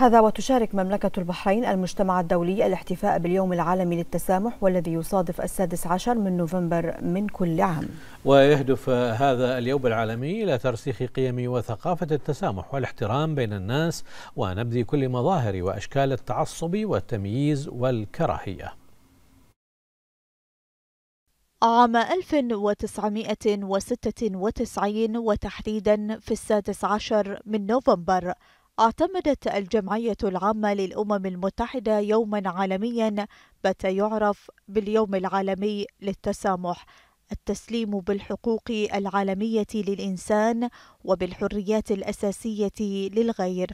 هذا وتشارك مملكة البحرين المجتمع الدولي الاحتفاء باليوم العالمي للتسامح والذي يصادف السادس عشر من نوفمبر من كل عام ويهدف هذا اليوم العالمي إلى ترسيخ قيم وثقافة التسامح والاحترام بين الناس ونبذ كل مظاهر وأشكال التعصب والتمييز والكراهية عام 1996 وتحديدا في السادس عشر من نوفمبر اعتمدت الجمعية العامة للأمم المتحدة يوما عالميا بات يعرف باليوم العالمي للتسامح التسليم بالحقوق العالمية للإنسان وبالحريات الأساسية للغير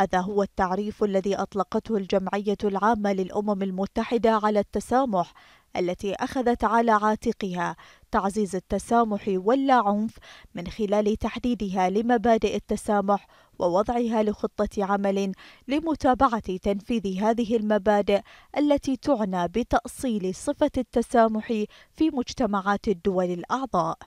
هذا هو التعريف الذي أطلقته الجمعية العامة للأمم المتحدة على التسامح التي أخذت على عاتقها تعزيز التسامح واللا عنف من خلال تحديدها لمبادئ التسامح ووضعها لخطة عمل لمتابعة تنفيذ هذه المبادئ التي تعنى بتأصيل صفة التسامح في مجتمعات الدول الأعضاء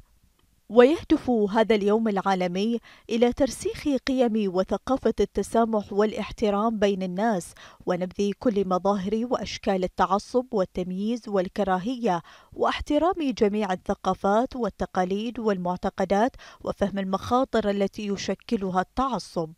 ويهدف هذا اليوم العالمي إلى ترسيخ قيم وثقافة التسامح والاحترام بين الناس ونبذ كل مظاهر وأشكال التعصب والتمييز والكراهية واحترام جميع الثقافات والتقاليد والمعتقدات وفهم المخاطر التي يشكلها التعصب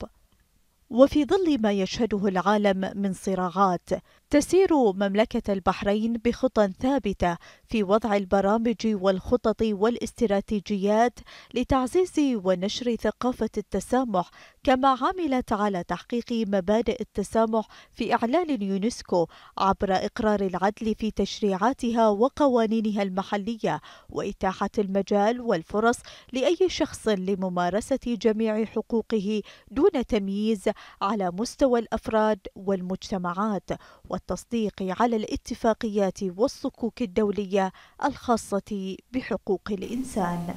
وفي ظل ما يشهده العالم من صراعات تسير مملكة البحرين بخطى ثابتة في وضع البرامج والخطط والاستراتيجيات لتعزيز ونشر ثقافة التسامح كما عملت على تحقيق مبادئ التسامح في إعلان اليونسكو عبر إقرار العدل في تشريعاتها وقوانينها المحلية وإتاحة المجال والفرص لأي شخص لممارسة جميع حقوقه دون تمييز على مستوى الأفراد والمجتمعات والتصديق على الاتفاقيات والصكوك الدولية الخاصة بحقوق الإنسان